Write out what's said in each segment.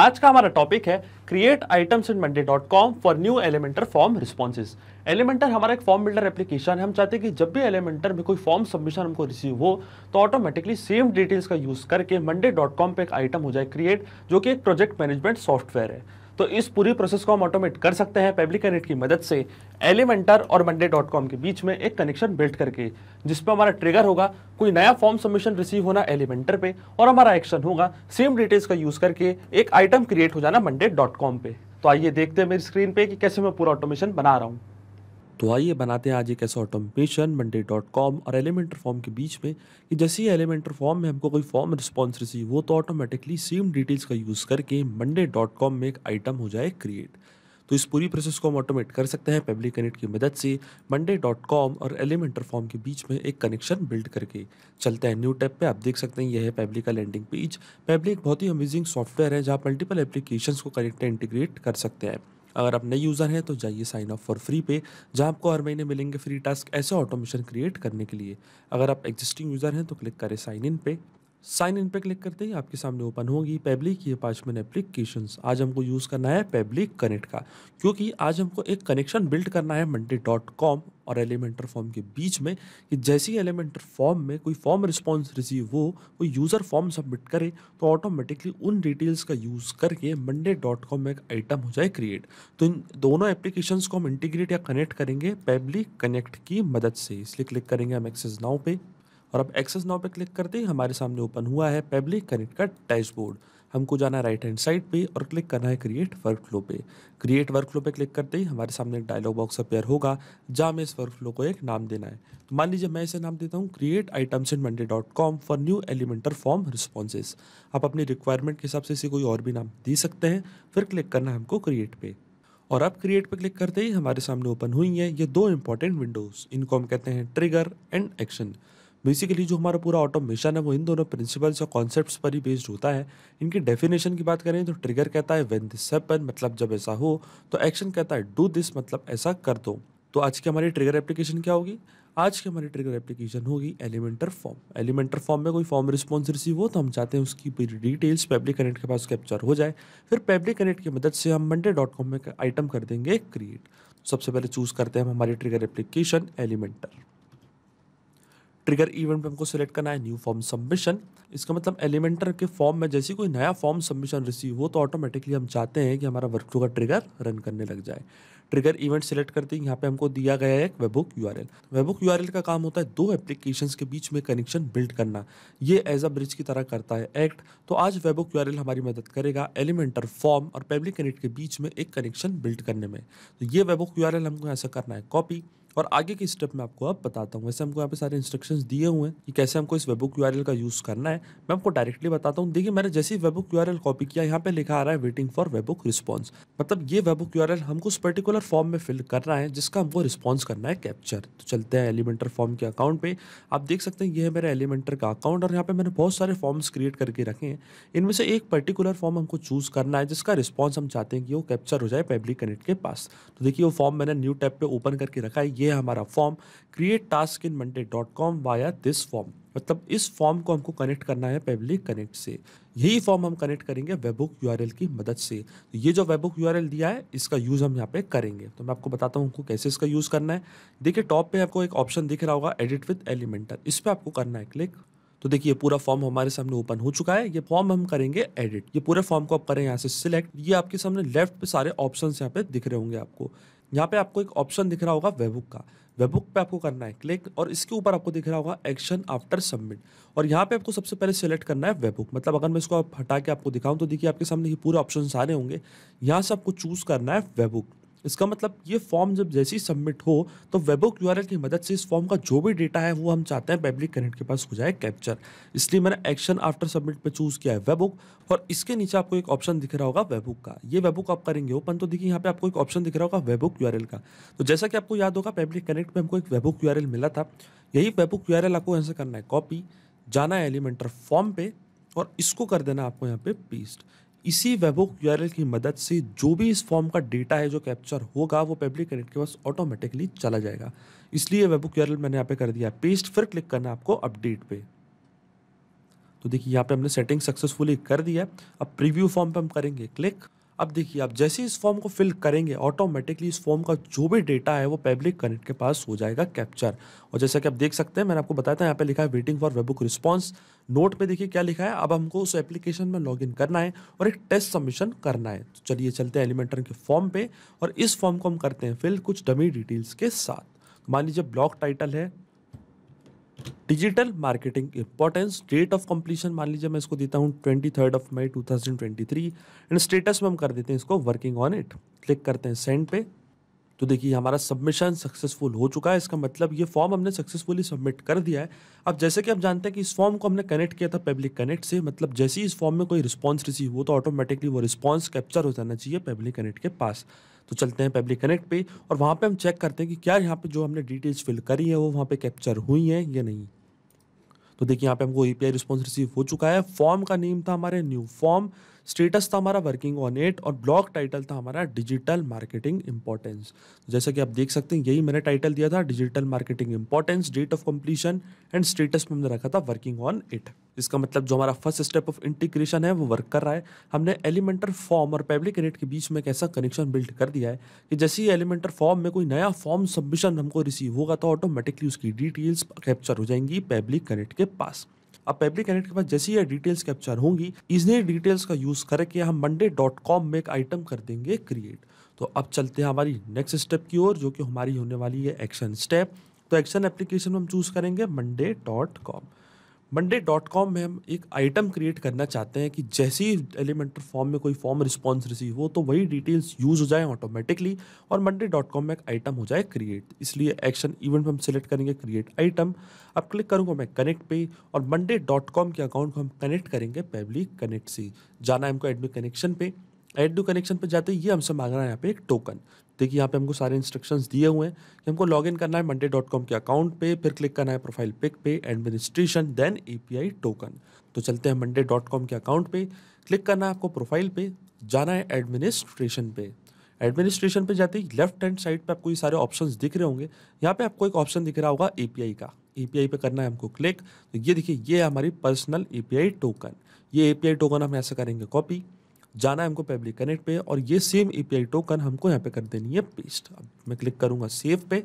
आज का हमारा टॉपिक है create items in Monday dot com for new Elementor form responses Elementor हमारा एक फॉर्म बिल्डर एप्लीकेशन है हम चाहते हैं कि जब भी एलिमेंटर में कोई फॉर्म सबमिशन हमको रिसीव हो तो ऑटोमेटिकली सेम डिटेल्स का यूज़ करके मंडे डॉट कॉम पर एक आइटम हो जाए क्रिएट जो कि एक प्रोजेक्ट मैनेजमेंट सॉफ्टवेयर है तो इस पूरी प्रोसेस को हम ऑटोमेट कर सकते हैं पब्लिक की मदद से एलिमेंटर और मंडे डॉट कॉम के बीच में एक कनेक्शन बिल्ड करके जिसपे हमारा ट्रिगर होगा कोई नया फॉर्म सबमिशन रिसीव होना एलिमेंटर पे और हमारा एक्शन होगा सेम डिटेल्स का यूज करके एक आइटम क्रिएट हो जाना मंडे डॉट कॉम पे तो आइए देखते हैं मेरी स्क्रीन पे कि कैसे मैं पूरा ऑटोमेशन बना रहा हूँ तो आइए बनाते हैं आज एक ऐसा ऑटोमेशन मंडे डॉट कॉम और एलिमेंटर फॉर्म के बीच में कि जैसे ही एलिमेंटर फॉर्म में हमको कोई फॉर्म रिस्पॉन्स रिसीव हो तो ऑटोमेटिकली सेम डिटेल्स का यूज़ करके मंडे डॉट कॉम में एक आइटम हो जाए क्रिएट तो इस पूरी प्रोसेस को हम ऑटोमेट कर सकते हैं पब्लिक कनेक्ट की मदद से मंडे डॉट कॉम और एलिमेंटर फॉर्म के बीच में एक कनेक्शन बिल्ड करके चलते हैं न्यू टैब पे आप देख सकते हैं यह है पब्लिक का लैंडिंग पेज पब्लिक बहुत ही अमेजिंग सॉफ्टवेयर है जहाँ मल्टीपल एप्लीकेशंस को कनेक्ट इंटीग्रेट कर सकते हैं अगर आप नए यूज़र हैं तो जाइए साइन अप फॉर फ्री पे जहाँ आपको हर महीने मिलेंगे फ्री टास्क ऐसे ऑटोमेशन क्रिएट करने के लिए अगर आप एग्जिस्टिंग यूज़र हैं तो क्लिक करें साइन इन पे साइन इन पे क्लिक करते ही आपके सामने ओपन होगी पेब्लिक ये पाँच मिनट एप्लीकेशन आज हमको यूज़ करना है पेब्लिक कनेक्ट का क्योंकि आज हमको एक कनेक्शन बिल्ड करना है मंडे डॉट कॉम और एलिमेंटर फॉर्म के बीच में कि जैसे ही एलिमेंटर फॉर्म में कोई फॉर्म रिस्पॉन्स रिसीव हो कोई यूज़र फॉर्म सबमिट करे तो ऑटोमेटिकली उन डिटेल्स का यूज़ करके मंडे डॉट कॉम में एक आइटम हो जाए क्रिएट तो इन दोनों एप्लीकेशन को हम इंटीग्रेट या कनेक्ट करेंगे पेब्लिक कनेक्ट की मदद से इसलिए क्लिक करेंगे हम एक्सेस नाव पे और अब एक्सेस नाव पे क्लिक करते ही हमारे सामने ओपन हुआ है पब्लिक कनेक्ट का डैशबोर्ड हमको जाना है राइट हैंड साइड पे और क्लिक करना है क्रिएट वर्क फ्लो पे क्रिएट वर्क फ्लो पे क्लिक करते ही हमारे सामने एक डायलॉग बॉक्स अपेयर होगा जहाँ हमें इस वर्क फ्लो को एक नाम देना है तो मान लीजिए मैं इसे नाम देता हूँ create items in Monday dot com for new Elementor form responses आप अपनी रिक्वायरमेंट के हिसाब से इसे कोई और भी नाम दे सकते हैं फिर क्लिक करना है हमको क्रिएट पे और अब क्रिएट पे क्लिक करते ही हमारे सामने ओपन हुई है ये दो इंपॉर्टेंट विंडोज़ इनको हम कहते हैं ट्रिगर एंड एक्शन बेसिकली जो हमारा पूरा ऑटोमेशन है वो इन दोनों प्रिंसिपल्स और कॉन्सेप्ट्स पर ही बेस्ड होता है इनकी डेफिनेशन की बात करें तो ट्रिगर कहता है वेन दिस हैपन मतलब जब ऐसा हो तो एक्शन कहता है डू दिस मतलब ऐसा कर दो तो आज की हमारी ट्रिगर एप्लीकेशन क्या होगी आज की हमारी ट्रिगर एप्लीकेशन होगी एलिमेंटर फॉर्म एलिमेंटर फॉर्म में कोई फॉर्म रिस्पॉन्स रिसीव हो तो हम चाहते हैं उसकी पूरी डिटेल्स पेब्लिक कनेक्ट के पास कैप्चर हो जाए फिर पेब्लिक कनेक्ट की मदद से हम मंडे डॉट कॉम में आइटम कर देंगे क्रिएट तो सबसे पहले चूज़ करते हैं हम हमारी trigger application Elementor trigger event पे हमको सेलेक्ट करना है न्यू फॉर्म सबमिशन इसका मतलब एलिमेंटर के फॉर्म में जैसे कोई नया फॉर्म सबमिशन रिसीव हो तो ऑटोमेटिकली हम चाहते हैं कि हमारा वर्क का ट्रिगर रन करने लग जाए ट्रिगर इवेंट सेलेक्ट करते हैं यहाँ पे हमको दिया गया है एक webhook U R L webhook U R L का काम होता है दो एप्लीकेशन के बीच में कनेक्शन बिल्ड करना ये एज अ ब्रिज की तरह करता है एक्ट तो आज वेबुक यू आर एल हमारी मदद करेगा एलिमेंटर फॉर्म और पब्लिक कनेक्ट के बीच में एक कनेक्शन बिल्ड करने में तो ये वेबुक यू आर एल हमको ऐसा करना है कॉपी और आगे के स्टेप में आपको अब बताता हूँ वैसे हमको यहाँ पे सारे इंस्ट्रक्शंस दिए हुए हैं कि कैसे हमको इस वेबुक यू का यूज़ करना है मैं आपको डायरेक्टली बताता हूँ देखिए मैंने जैसे ही वेबुक यू कॉपी किया यहाँ पे लिखा आ रहा है वेटिंग फॉर वेबुक रिस्पॉन्स मतलब ये वेबुक यू हमको उस पर्टिकुलर फॉर्म में फिल करना है जिसका हमको रिस्पॉन्स करना है कैप्चर तो चलते हैं एलिमेंटर फॉर्म के अकाउंट पर आप देख सकते हैं ये है मेरा एलिमेंटर का अकाउंट और यहाँ पर मैंने बहुत सारे फॉर्म्स क्रिएट करके रखे हैं इनमें से एक पर्टिकुलर फॉर्म हमको चूज़ करना है जिसका रिस्पॉन्स हम चाहते हैं कि वो कैप्चर हो जाए पब्लिक कनेक्ट के पास तो देखिए वो फॉर्म मैंने न्यू टैप पर ओपन करके रखा है ये हमारा form create task in Monday dot com via this form मतलब इस फॉर्म को हमको कनेक्ट करना है पेबलिक कनेक्ट से यही फॉर्म हम कनेक्ट करेंगे वेबुक यू की मदद से तो ये जो वेबुक यू दिया है इसका यूज़ हम यहाँ पे करेंगे तो मैं आपको बताता हूँ हमको कैसे इसका यूज़ करना है देखिए टॉप पे आपको एक ऑप्शन दिख रहा होगा एडिट विद एलिमेंटर इस पर आपको करना है क्लिक तो देखिए ये पूरा फॉर्म हमारे सामने ओपन हो चुका है ये फॉर्म हम करेंगे एडिट ये पूरे फॉर्म को आप करें यहाँ से सिलेक्ट ये आपके सामने लेफ्ट पे सारे ऑप्शन यहाँ पे दिख रहे होंगे आपको यहाँ पे आपको एक ऑप्शन दिख रहा होगा वेबुक का वेबुक पे आपको करना है क्लिक और इसके ऊपर आपको दिख रहा होगा एक्शन आफ्टर सबमिट और यहाँ पे आपको सबसे पहले सेलेक्ट करना है वेबुक मतलब अगर मैं इसको हटा के आपको दिखाऊं तो देखिए आपके सामने ये पूरे ऑप्शन सारे होंगे यहाँ से आपको चूज़ करना है वेबुक इसका मतलब ये फॉर्म जब जैसे ही सबमिट हो तो वेबो क्यू की मदद से इस फॉर्म का जो भी डेटा है वो हम चाहते हैं पब्लिक कनेक्ट के पास हो जाए कैप्चर इसलिए मैंने एक्शन आफ्टर सबमिट पे चूज़ किया है वेबुक और इसके नीचे आपको एक ऑप्शन दिख रहा होगा वेबुक का ये वेबुक आप करेंगे ओपन तो देखिए यहाँ पे आपको एक ऑप्शन दिख रहा होगा वेबुक क्यू का तो जैसा कि आपको याद होगा पब्लिक कनेक्ट में हमको एक वेबुक क्यू मिला था यही वेबुक क्यू आपको ऐसे करना है कॉपी जाना है एलिमेंटर फॉर्म पे और इसको कर देना आपको यहाँ पे पेस्ट इसी वेबुक यू की मदद से जो भी इस फॉर्म का डेटा है जो कैप्चर होगा वो पब्लिक कनेक्ट के पास ऑटोमेटिकली चला जाएगा इसलिए वेबुक यू मैंने यहाँ पे कर दिया पेस्ट फिर क्लिक करना आपको अपडेट पे तो देखिए यहाँ पे हमने सेटिंग सक्सेसफुली कर दिया अब प्रीव्यू फॉर्म पे हम करेंगे क्लिक अब देखिए आप जैसे इस फॉर्म को फिल करेंगे ऑटोमेटिकली इस फॉर्म का जो भी डेटा है वो पब्लिक कनेक्ट के पास हो जाएगा कैप्चर और जैसा कि आप देख सकते हैं मैंने आपको बताया था यहाँ पे लिखा है waiting for webhook response note पे देखिए क्या लिखा है अब हमको उस एप्लीकेशन में लॉग करना है और एक टेस्ट सबमिशन करना है तो चलिए चलते हैं एलिमेंटर के फॉर्म पर और इस फॉर्म को हम करते हैं फिल कुछ डमी डिटेल्स के साथ मान लीजिए ब्लॉक टाइटल है digital marketing importance date of completion मान लीजिए मैं इसको देता हूँ twenty third of May two thousand twenty three and status में हम कर देते हैं इसको वर्किंग ऑन इट क्लिक करते हैं सेंड पे तो देखिए हमारा सबमिशन सक्सेसफुल हो चुका है इसका मतलब ये फॉर्म हमने सक्सेसफुली सबमिट कर दिया है अब जैसे कि आप जानते हैं कि इस फॉर्म को हमने कनेक्ट किया था पब्लिक कनेक्ट से मतलब जैसे ही इस फॉर्म में कोई रिस्पॉन्स रिसीव हो तो ऑटोमेटिकली वो रिस्पॉन्स कैप्चर हो जाना चाहिए पब्लिक कनेक्ट के पास तो चलते हैं पब्लिक कनेक्ट पे और वहाँ पे हम चेक करते हैं कि क्या यहाँ पे जो हमने डिटेल्स फिल करी है वो वहाँ पे कैप्चर हुई हैं या नहीं तो देखिए यहाँ पे हमको ए पी रिस्पॉन्स रिसीव हो चुका है फॉर्म का नेम था हमारे न्यू फॉर्म स्टेटस था हमारा वर्किंग ऑन एट और ब्लॉग टाइटल था हमारा डिजिटल मार्केटिंग इंपॉर्टेंस जैसे कि आप देख सकते हैं यही मैंने टाइटल दिया था digital marketing importance date of completion and status में हमने रखा था वर्किंग ऑन इट इसका मतलब जो हमारा फर्स्ट स्टेप ऑफ इंटीग्रेशन है वो वर्क कर रहा है हमने एलिमेंटर फॉर्म और पब्लिक रेट के बीच में एक ऐसा कनेक्शन बिल्ड कर दिया है कि जैसे ही एलिमेंटर फॉर्म में कोई नया फॉर्म सबमिशन हमको रिसीव होगा तो ऑटोमेटिकली उसकी डिटेल्स कैप्चर हो जाएंगी पब्लिक कनेक्ट के पास अब पेब्लिक एलेट के पास जैसे ये डिटेल्स कैप्चर होंगी इसने डिटेल्स का यूज़ करके हम मंडे डॉट कॉम में एक आइटम कर देंगे क्रिएट तो अब चलते हैं हमारी नेक्स्ट स्टेप की ओर जो कि हमारी होने वाली है एक्शन स्टेप तो एक्शन एप्लीकेशन हम चूज़ करेंगे Monday dot com Monday dot com में हम एक आइटम क्रिएट करना चाहते हैं कि जैसे ही एलिमेंटर फॉर्म में कोई फॉर्म रिस्पॉन्स रिसीव हो तो वही डिटेल्स यूज हो जाए ऑटोमेटिकली और मंडे डॉट कॉम में एक आइटम हो जाए क्रिएट इसलिए एक्शन इवेंट में हम सेलेक्ट करेंगे क्रिएट आइटम अब क्लिक करूँगा मैं कनेक्ट पे और मंडे डॉट कॉम के अकाउंट को हम कनेक्ट करेंगे पेबली कनेक्ट से जाना है हमको एडमिट कनेक्शन पे एड डू कनेक्शन पर जाते ये हमसे मांग रहा है यहाँ पे एक टोकन देखिए यहाँ पे हमको सारे इंस्ट्रक्शंस दिए हुए हैं कि हमको लॉग इन करना है मंडे डॉट कॉम के अकाउंट पे फिर क्लिक करना है प्रोफाइल पिक पे एडमिनिस्ट्रेशन देन ए टोकन तो चलते हैं मंडे डॉट कॉम के अकाउंट पे क्लिक करना है आपको प्रोफाइल पे जाना है एडमिनिस्ट्रेशन पे एडमिनिस्ट्रेशन पे जाते ही लेफ्ट हैंड साइड पे आपको ये सारे ऑप्शन दिख रहे होंगे यहाँ पे आपको एक ऑप्शन दिख रहा होगा आई का आई पे करना है हमको क्लिक तो ये देखिए ये हमारी पर्सनल आई टोकन ये आई टोकन हम ऐसे करेंगे कॉपी जाना है हमको पब्लिक कनेक्ट पे और ये सेम ई टोकन हमको यहाँ पे कर देनी है पेस्ट अब मैं क्लिक करूँगा सेव पे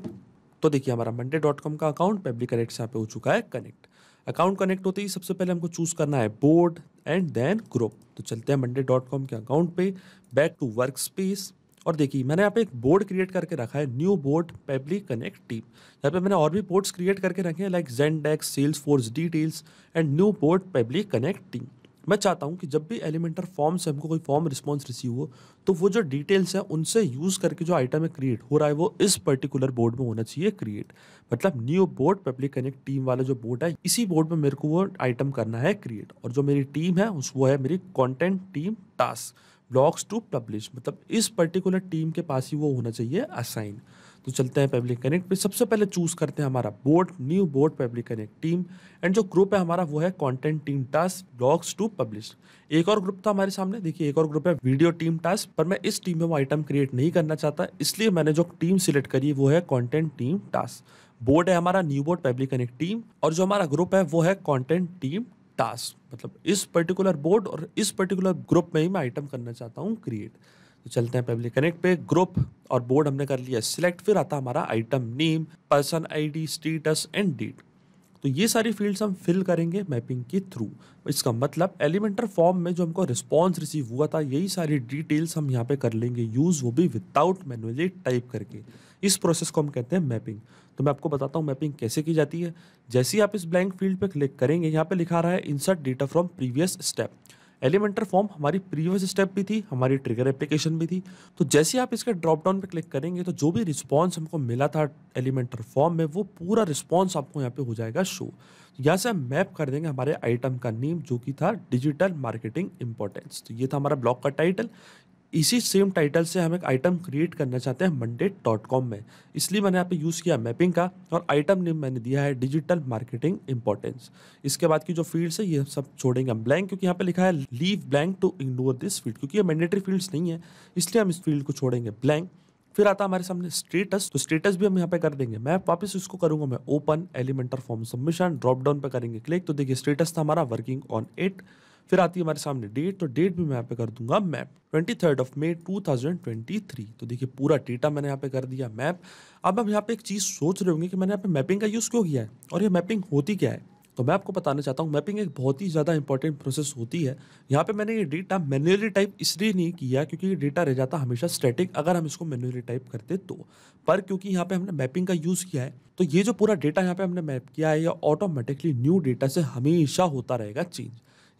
तो देखिए हमारा मंडे डॉट कॉम का अकाउंट पब्लिक कनेक्ट से यहाँ पे हो चुका है कनेक्ट अकाउंट कनेक्ट होते ही सबसे पहले हमको चूज़ करना है बोर्ड एंड देन ग्रुप तो चलते हैं मंडे डॉट कॉम के अकाउंट पे बैक टू वर्क स्पेस और देखिए मैंने यहाँ पे एक बोर्ड क्रिएट करके रखा है new board Pabbly connect team यहाँ पे मैंने और भी बोर्ड्स क्रिएट करके रखे हैं like Zendesk Salesforce details and new board Pabbly connect team मैं चाहता हूँ कि जब भी एलिमेंटर फॉर्म से हमको कोई फॉर्म रिस्पॉन्स रिसीव हो तो वो जो डिटेल्स हैं उनसे यूज़ करके जो आइटम है क्रिएट हो रहा है वो इस पर्टिकुलर बोर्ड में होना चाहिए क्रिएट मतलब new board Pabbly connect team वाला जो बोर्ड है इसी बोर्ड में मेरे को वो आइटम करना है क्रिएट और जो मेरी टीम है उस वो है मेरी content team task blogs to publish मतलब इस पर्टिकुलर टीम के पास ही वो होना चाहिए असाइन तो चलते हैं पब्लिक कनेक्ट पे सबसे पहले चूज़ करते हैं हमारा board new board Pabbly connect team and जो ग्रुप है हमारा वो है content team task blogs to publish एक और ग्रुप था हमारे सामने देखिए एक और ग्रुप है वीडियो टीम टास्क पर मैं इस टीम में वो आइटम क्रिएट नहीं करना चाहता इसलिए मैंने जो टीम सिलेक्ट करी वो है कॉन्टेंट टीम टास्क बोर्ड है हमारा new board Pabbly connect team और जो हमारा ग्रुप है वो है कॉन्टेंट टीम टास्क मतलब इस पर्टिकुलर बोर्ड और इस पर्टिकुलर ग्रुप में ही मैं आइटम करना चाहता हूँ क्रिएट तो चलते हैं पब्लिक कनेक्ट पे ग्रुप और बोर्ड हमने कर लिया सिलेक्ट फिर आता हमारा item name person ID status and date तो ये सारी फील्ड्स हम फिल करेंगे मैपिंग के थ्रू इसका मतलब एलिमेंटर फॉर्म में जो हमको रिस्पॉन्स रिसीव हुआ था यही सारी डिटेल्स हम यहाँ पे कर लेंगे यूज़ वो भी विदाउट मैनुअली टाइप करके इस प्रोसेस को हम कहते हैं मैपिंग तो मैं आपको बताता हूँ मैपिंग कैसे की जाती है जैसे ही आप इस ब्लैंक फील्ड पर क्लिक करेंगे यहाँ पर लिखा रहा है insert data from previous step Elementor form हमारी प्रीवियस स्टेप भी थी हमारी ट्रिगर एप्लीकेशन भी थी तो जैसे आप इसके ड्रॉप डाउन पर क्लिक करेंगे तो जो भी रिस्पॉन्स हमको मिला था एलिमेंटर फॉर्म में वो पूरा रिस्पॉन्स आपको यहाँ पे हो जाएगा शो तो यहाँ से हम मैप कर देंगे हमारे आइटम का नेम जो कि था डिजिटल मार्केटिंग इंपॉर्टेंस तो ये था हमारा ब्लॉग का टाइटल इसी सेम टाइटल से हम एक आइटम क्रिएट करना चाहते हैं मंडे डॉट कॉम में इसलिए मैंने यहाँ पे यूज़ किया मैपिंग का और आइटम नेम मैंने दिया है डिजिटल मार्केटिंग इंपॉर्टेंस इसके बाद की जो फील्ड्स है ये सब छोड़ेंगे हम ब्लैंक क्योंकि यहाँ पे लिखा है leave blank to ignore this field क्योंकि ये मैंडेटरी फील्ड्स नहीं है इसलिए हम इस फील्ड को छोड़ेंगे ब्लैंक फिर आता हमारे सामने स्टेटस तो स्टेटस भी हम यहाँ पे कर देंगे मैं वापस इसको करूँगा मैं open Elementor form submission dropdown पर करेंगे क्लिक तो देखिए स्टेटस था हमारा वर्किंग ऑन इट फिर आती है हमारे सामने डेट तो डेट भी मैं यहाँ पे कर दूंगा map twenty third of May two thousand twenty three तो देखिए पूरा डेटा मैंने यहाँ पे कर दिया मैप अब हम यहाँ पे एक चीज़ सोच रहे होंगे कि मैंने यहाँ पे मैपिंग का यूज़ क्यों किया है और ये मैपिंग होती क्या है तो मैं आपको बताना चाहता हूँ मैपिंग एक बहुत ही ज़्यादा इंपॉर्टेंट प्रोसेस होती है यहाँ पे मैंने ये डेटा मैनुअली टाइप इसलिए नहीं किया क्योंकि ये डेटा रह जाता हमेशा स्टैटिक अगर हम इसको मैनुअली टाइप करते तो पर क्योंकि यहाँ पे हमने मैपिंग का यूज़ किया है तो ये जो पूरा डेटा यहाँ पर हमने मैप किया है यह ऑटोमेटिकली न्यू डेटा से हमेशा होता रहेगा चेंज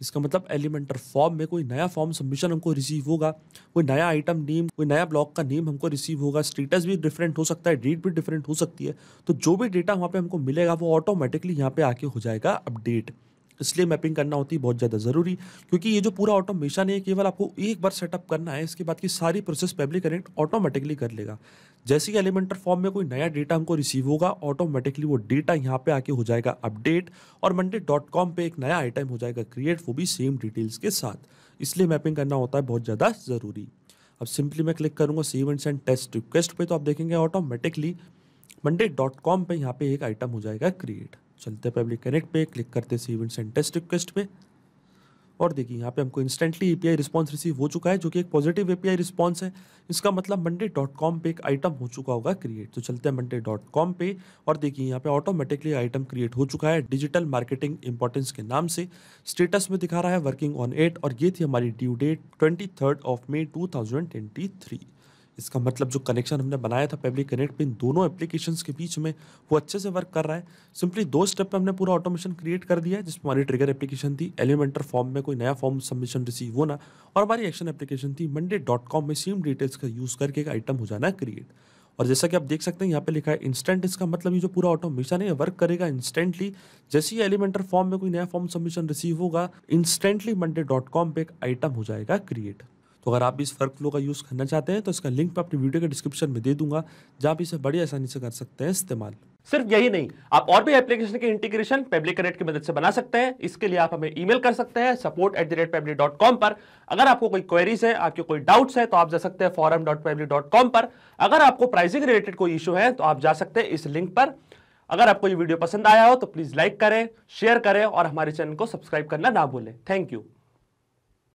इसका मतलब एलिमेंटर फॉर्म में कोई नया फॉर्म सबमिशन हमको रिसीव होगा कोई नया आइटम नेम कोई नया ब्लॉक का नेम हमको रिसीव होगा स्टेटस भी डिफरेंट हो सकता है डेट भी डिफरेंट हो सकती है तो जो भी डेटा वहाँ पर हमको मिलेगा वो ऑटोमेटिकली यहाँ पर आके हो जाएगा अपडेट इसलिए मैपिंग करना होती है बहुत ज़्यादा ज़रूरी क्योंकि ये जो पूरा ऑटोमेशन है केवल आपको एक बार सेटअप करना है इसके बाद की सारी प्रोसेस पेबली कनेक्ट ऑटोमेटिकली कर लेगा जैसे ही एलिमेंटर फॉर्म में कोई नया डेटा हमको रिसीव होगा ऑटोमेटिकली वो डेटा यहाँ पे आके हो जाएगा अपडेट और मंडे डॉट कॉम पर एक नया आइटम हो जाएगा क्रिएट वो भी सेम डिटेल्स के साथ इसलिए मैपिंग करना होता है बहुत ज़्यादा ज़रूरी अब सिंपली मैं क्लिक करूँगा save and send test request पर तो आप देखेंगे ऑटोमेटिकली मंडे डॉट कॉम पर यहाँ पर एक आइटम हो जाएगा क्रिएट चलते हैं पब्लिक कनेक्ट पे क्लिक करते हैं इवेंट्स एंड टेस्ट रिक्वेस्ट पे और देखिए यहाँ पे हमको इंस्टेंटली एपीआई रिस्पांस रिसीव हो चुका है जो कि एक पॉजिटिव एपीआई रिस्पांस है इसका मतलब मंडे डॉट कॉम पर एक आइटम हो चुका होगा क्रिएट तो चलते हैं मंडे डॉट कॉम पर और देखिए यहाँ पे ऑटोमेटिकली आइटम क्रिएट हो चुका है डिजिटल मार्केटिंग इंपॉर्टेंस के नाम से स्टेटस में दिखा रहा है वर्किंग ऑन एट और ये थी हमारी due date twenty of May two इसका मतलब जो कनेक्शन हमने बनाया था पब्लिक कनेक्ट पे इन दोनों एप्लीकेशन के बीच में वो अच्छे से वर्क कर रहा है सिंपली दो स्टेप पे हमने पूरा ऑटोमेशन क्रिएट कर दिया है जिसमें हमारी ट्रिगर एप्लीकेशन थी एलिमेंटर फॉर्म में कोई नया फॉर्म सबमिशन रिसीव होना और हमारी एक्शन एप्लीकेशन थी मंडे डॉट कॉम में सेम डिटेल्स का यूज़ करके एक आइटम हो जाना क्रिएट और जैसा कि आप देख सकते हैं यहाँ पे लिखा है इंस्टेंट इसका मतलब ये जो पूरा ऑटोमेशन है वर्क करेगा इंस्टेंटली जैसे ही एलिमेंटर फॉर्म में कोई नया फॉर्म सबमिशन रिसीव होगा इंस्टेंटली मंडे डॉट कॉम पर एक आइटम हो जाएगा क्रिएट तो अगर आप भी इस वर्क फ्लो का यूज़ करना चाहते हैं तो इसका लिंक मैं अपनी वीडियो के डिस्क्रिप्शन में दे दूंगा जहाँ आप इसे बड़ी आसानी से कर सकते हैं इस्तेमाल सिर्फ यही नहीं आप और भी एप्लीकेशन के इंटीग्रेशन पेब्लिक कनेक्ट की मदद से बना सकते हैं इसके लिए आप हमें ईमेल कर सकते हैं support at the rate Pabbly dot com पर अगर आपको कोई क्वेरीज है आपके कोई डाउट्स है तो आप जा सकते हैं forum dot Pabbly dot com पर अगर आपको प्राइसिंग रिलेटेड कोई इशू है तो आप जा सकते हैं इस लिंक पर अगर आपको ये वीडियो पसंद आया हो तो प्लीज़ लाइक करें शेयर करें और हमारे चैनल को सब्सक्राइब करना ना भूलें थैंक यू